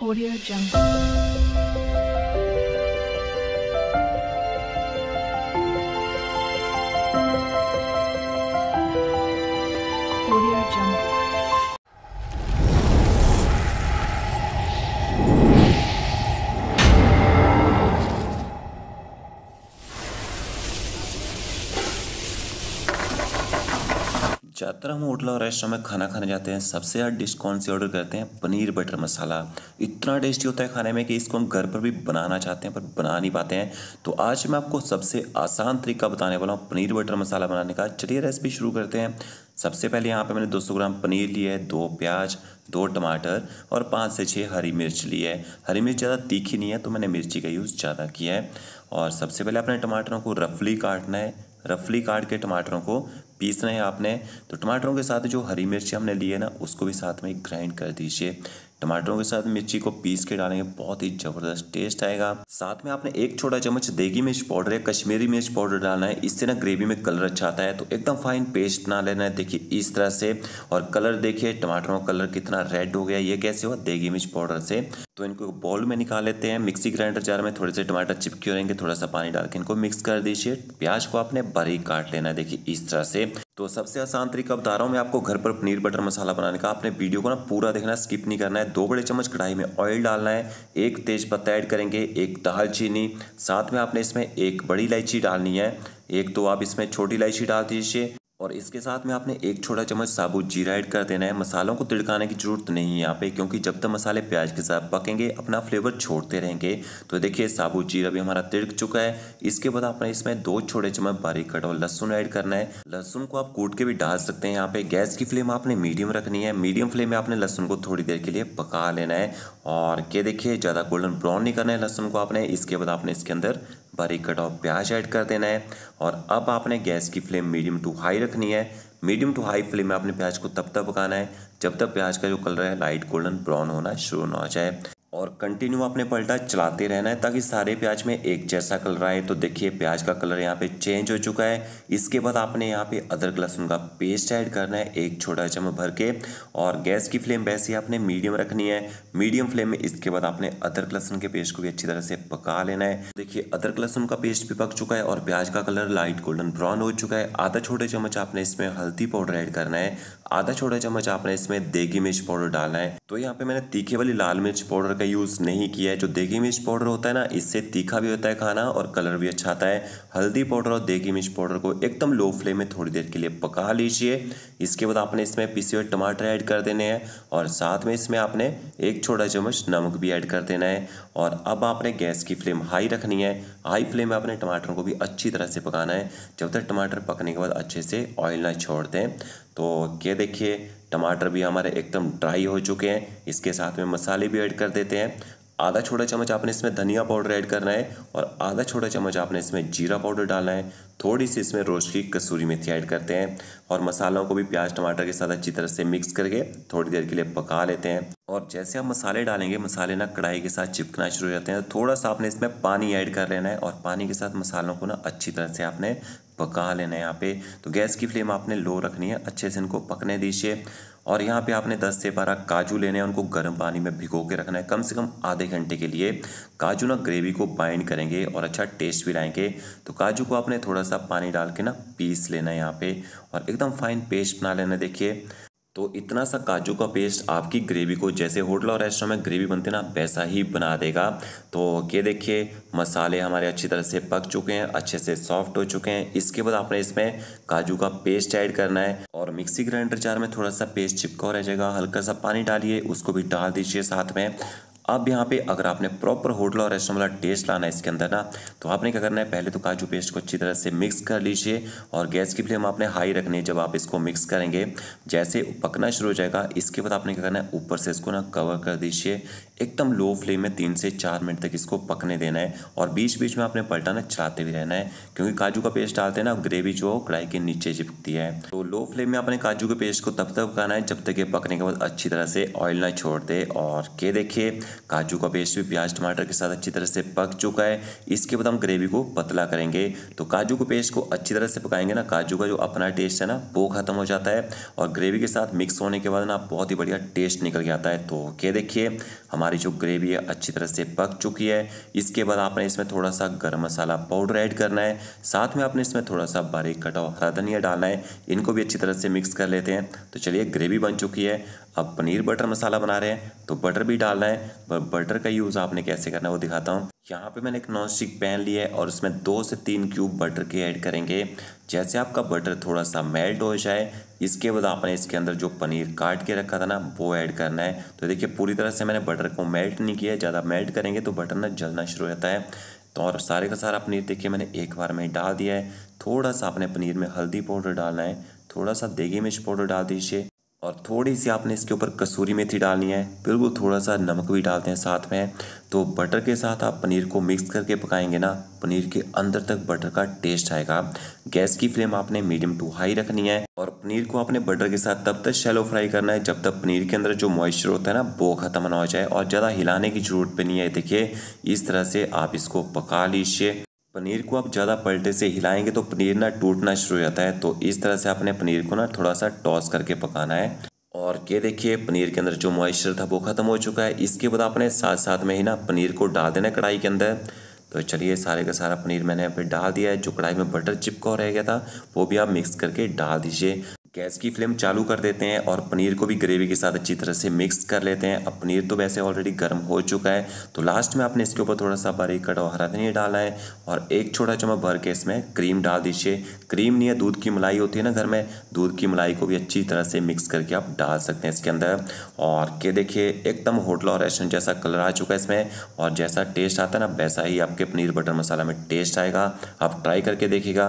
Audio Jungle. ज़्यादातर हम hotel और रेस्टोरेंट में खाना खाने जाते हैं सबसे ज़्यादा डिश कौन सी ऑर्डर करते हैं पनीर बटर मसाला इतना टेस्टी होता है खाने में कि इसको हम घर पर भी बनाना चाहते हैं पर बना नहीं पाते हैं तो आज मैं आपको सबसे आसान तरीका बताने वाला हूँ पनीर बटर मसाला बनाने का चलिए रेसिपी शुरू करते हैं सबसे पहले यहाँ पर मैंने दो ग्राम पनीर लिया है दो प्याज दो टमाटर और पाँच से छः हरी मिर्च ली है हरी मिर्च ज़्यादा तीखी नहीं है तो मैंने मिर्ची का यूज़ ज़्यादा किया है और सबसे पहले अपने टमाटरों को रफली काटना है रफली काट के टमाटरों को पीसना है आपने तो टमाटरों के साथ जो हरी मिर्च हमने ली है ना उसको भी साथ में ग्राइंड कर दीजिए टमाटरों के साथ मिर्ची को पीस के डालेंगे बहुत ही ज़बरदस्त टेस्ट आएगा साथ में आपने एक छोटा चम्मच देगी मिर्च पाउडर या कश्मीरी मिर्च पाउडर डालना है इससे ना ग्रेवी में कलर अच्छा आता है तो एकदम फाइन पेस्ट ना लेना है देखिए इस तरह से और कलर देखिए टमाटरों का कलर कितना रेड हो गया ये कैसे हुआ देगी मिर्च पाउडर से तो इनको बॉल में निकाल लेते हैं मिक्सी ग्राइंडर जार में थोड़े से टमाटर चिपके रहेंगे थोड़ा सा पानी डाल के इनको मिक्स कर दीजिए प्याज को आपने बारीक काट लेना है देखिए इस तरह से तो सबसे आसान तरीका बता रहा हूँ मैं आपको घर पर पनीर बटर मसाला बनाने का आपने वीडियो को ना पूरा देखना स्किप नहीं करना है दो बड़े चम्मच कढ़ाई में ऑयल डालना है एक तेज़ पत्ता ऐड करेंगे एक दालचीनी साथ में आपने इसमें एक बड़ी इलायची डालनी है एक तो आप इसमें छोटी इलायची डाल दीजिए और इसके साथ में आपने एक छोटा चम्मच साबुत जीरा ऐड कर देना है मसालों को तिड़काने की ज़रूरत नहीं है यहाँ पे क्योंकि जब तक मसाले प्याज के साथ पकेंगे अपना फ्लेवर छोड़ते रहेंगे तो देखिए साबुत जीरा भी हमारा तिड़क चुका है इसके बाद आपने इसमें दो छोटे चम्मच बारीक कटा हुआ लहसुन ऐड करना है लहसुन को आप कूट के भी डाल सकते हैं यहाँ पे गैस की फ्लेम आपने मीडियम रखनी है मीडियम फ्लेम में आपने लहसुन को थोड़ी देर के लिए पका लेना है और ये देखिए ज़्यादा गोल्डन ब्राउन नहीं करना है लहसुन को आपने इसके बाद आपने इसके अंदर बारीक एक कट ऑफ प्याज ऐड कर देना है और अब आपने गैस की फ्लेम मीडियम टू हाई रखनी है मीडियम टू हाई फ्लेम में आपने प्याज को तब तक पकाना है जब तक प्याज का जो कलर है लाइट गोल्डन ब्राउन होना शुरू ना हो जाए और कंटिन्यू आपने पलटा चलाते रहना है ताकि सारे प्याज में एक जैसा कलर आए तो देखिए प्याज का कलर यहाँ पे चेंज हो चुका है इसके बाद आपने यहाँ पे अदरक लहसुन का पेस्ट ऐड करना है एक छोटा चम्मच भर के और गैस की फ्लेम वैसे ही आपने मीडियम रखनी है मीडियम फ्लेम में इसके बाद आपने अदरक लहसुन के पेस्ट को भी अच्छी तरह से पका लेना है देखिए अदरक लहसुन का पेस्ट भी पक चुका है और प्याज का कलर लाइट गोल्डन ब्राउन हो चुका है आधा छोटे चम्मच आपने इसमें हल्दी पाउडर ऐड करना है आधा छोटा चम्मच आपने इसमें देगी मिर्च पाउडर डालना है तो यहाँ पे मैंने तीखे वाली लाल मिर्च पाउडर का यूज़ नहीं किया है जो देगी मिर्च पाउडर होता है ना इससे तीखा भी होता है खाना और कलर भी अच्छा आता है हल्दी पाउडर और देगी मिर्च पाउडर को एकदम लो फ्लेम में थोड़ी देर के लिए पका लीजिए इसके बाद आपने इसमें पीसे हुए टमाटर ऐड कर देने हैं और साथ में इसमें आपने एक छोटा चम्मच नमक भी ऐड कर देना है और अब आपने गैस की फ्लेम हाई रखनी है हाई फ्लेम में आपने टमाटर को भी अच्छी तरह से पकाना है जब तक टमाटर पकने के बाद अच्छे से ऑयल ना छोड़ दें तो के देखिए टमाटर भी हमारे एकदम ड्राई हो चुके हैं इसके साथ में मसाले भी ऐड कर देते हैं आधा छोटा चम्मच आपने इसमें धनिया पाउडर ऐड करना है और आधा छोटा चम्मच आपने इसमें जीरा पाउडर डालना है थोड़ी सी इसमें रोज की कसूरी मेथी ऐड करते हैं और मसालों को भी प्याज टमाटर के साथ अच्छी तरह से मिक्स करके थोड़ी देर के लिए पका लेते हैं और जैसे आप मसाले डालेंगे मसाले ना कढ़ाई के साथ चिपकना शुरू हो जाते हैं तो थोड़ा सा आपने इसमें पानी ऐड कर लेना है और पानी के साथ मसालों को ना अच्छी तरह से आपने पका लेना है यहाँ पे तो गैस की फ्लेम आपने लो रखनी है अच्छे से इनको पकने दीजिए और यहाँ पे आपने 10 से 12 काजू लेने हैं उनको गर्म पानी में भिगो के रखना है कम से कम आधे घंटे के लिए काजू ना ग्रेवी को बाइंड करेंगे और अच्छा टेस्ट भी लाएंगे तो काजू को आपने थोड़ा सा पानी डाल के ना पीस लेना है यहाँ पे और एकदम फाइन पेस्ट बना लेना देखिए तो इतना सा काजू का पेस्ट आपकी ग्रेवी को जैसे होटल और रेस्टोरेंट में ग्रेवी बनते ना वैसा ही बना देगा तो ये देखिए मसाले हमारे अच्छी तरह से पक चुके हैं अच्छे से सॉफ्ट हो चुके हैं इसके बाद आपने इसमें काजू का पेस्ट ऐड करना है और मिक्सी ग्राइंडर जार में थोड़ा सा पेस्ट चिपका रह जाएगा हल्का सा पानी डालिए उसको भी डाल दीजिए साथ में अब यहाँ पे अगर आपने प्रॉपर होटल और रेस्टोरेंट वाला टेस्ट लाना है इसके अंदर ना तो आपने क्या करना है पहले तो काजू पेस्ट को अच्छी तरह से मिक्स कर लीजिए और गैस की फ्लेम आपने हाई रखनी है जब आप इसको मिक्स करेंगे जैसे पकना शुरू हो जाएगा इसके बाद आपने क्या करना है ऊपर से इसको ना कवर कर दीजिए एकदम लो फ्लेम में तीन से चार मिनट तक इसको पकने देना है और बीच बीच में आपने पलटाना चलाते भी रहना है क्योंकि काजू का पेस्ट डालते हैं ना ग्रेवी जो कढ़ाई के नीचे चिपकती है तो लो फ्लेम में आपने काजू के पेस्ट को तब तक पकाना है जब तक ये पकने के बाद अच्छी तरह से ऑयल ना छोड़ दे और के देखिए काजू का पेस्ट भी प्याज टमाटर के साथ अच्छी तरह से पक चुका है इसके बाद हम ग्रेवी को पतला करेंगे तो काजू के पेस्ट को अच्छी तरह से पकाएंगे ना काजू का जो अपना टेस्ट है ना वो ख़त्म हो जाता है और ग्रेवी के साथ मिक्स होने के बाद ना बहुत ही बढ़िया टेस्ट निकल के आता है तो के देखिए हमारे हमारी जो ग्रेवी है अच्छी तरह से पक चुकी है इसके बाद आपने इसमें थोड़ा सा गर्म मसाला पाउडर ऐड करना है साथ में आपने इसमें थोड़ा सा बारीक कटा हुआ हरा धनिया डालना है इनको भी अच्छी तरह से मिक्स कर लेते हैं तो चलिए ग्रेवी बन चुकी है अब पनीर बटर मसाला बना रहे हैं तो बटर भी डालना है पर बटर का यूज़ आपने कैसे करना है वो दिखाता हूँ यहाँ पे मैंने एक नॉन स्टिक पैन लिया है और उसमें दो से तीन क्यूब बटर के ऐड करेंगे जैसे आपका बटर थोड़ा सा मेल्ट हो जाए इसके बाद आपने इसके अंदर जो पनीर काट के रखा था ना वो ऐड करना है तो देखिए पूरी तरह से मैंने बटर को मेल्ट नहीं किया ज़्यादा मेल्ट करेंगे तो बटर ना जलना शुरू हो जाता है तो और सारे का सारा पनीर देखिए मैंने एक बार में डाल दिया है थोड़ा सा अपने पनीर में हल्दी पाउडर डालना है थोड़ा सा देगी मिर्च पाउडर डाल दीजिए और थोड़ी सी आपने इसके ऊपर कसूरी मेथी डालनी है बिल्कुल थोड़ा सा नमक भी डालते हैं साथ में तो बटर के साथ आप पनीर को मिक्स करके पकाएंगे ना पनीर के अंदर तक बटर का टेस्ट आएगा गैस की फ्लेम आपने मीडियम टू हाई रखनी है और पनीर को आपने बटर के साथ तब तक शैलो फ्राई करना है जब तक पनीर के अंदर जो मॉइस्चर होता है ना वो ख़त्म ना हो जाए और ज़्यादा हिलाने की जरूरत भी नहीं है देखिए इस तरह से आप इसको पका लीजिए पनीर को आप ज़्यादा पलटे से हिलाएंगे तो पनीर ना टूटना शुरू हो जाता है तो इस तरह से आपने पनीर को ना थोड़ा सा टॉस करके पकाना है और ये देखिए पनीर के अंदर जो मॉइस्चर था वो ख़त्म हो चुका है इसके बाद आपने साथ साथ में ही ना पनीर को डाल देना कढ़ाई के अंदर तो चलिए सारे का सारा पनीर मैंने यहाँ पर डाल दिया है जो कढ़ाई में बटर चिपका रह गया था वो भी आप मिक्स करके डाल दीजिए गैस की फ्लेम चालू कर देते हैं और पनीर को भी ग्रेवी के साथ अच्छी तरह से मिक्स कर लेते हैं अब पनीर तो वैसे ऑलरेडी गर्म हो चुका है तो लास्ट में आपने इसके ऊपर थोड़ा सा बारीक कटा हरा धनिया डाला है और एक छोटा चम्मच भर के इसमें क्रीम डाल दीजिए क्रीम नहीं है दूध की मलाई होती है ना घर में दूध की मलाई को भी अच्छी तरह से मिक्स करके आप डाल सकते हैं इसके अंदर और के देखिए एकदम होटल और रेस्टोरेंट जैसा कलर आ चुका है इसमें और जैसा टेस्ट आता है ना वैसा ही आपके पनीर बटर मसाला में टेस्ट आएगा आप ट्राई करके देखिएगा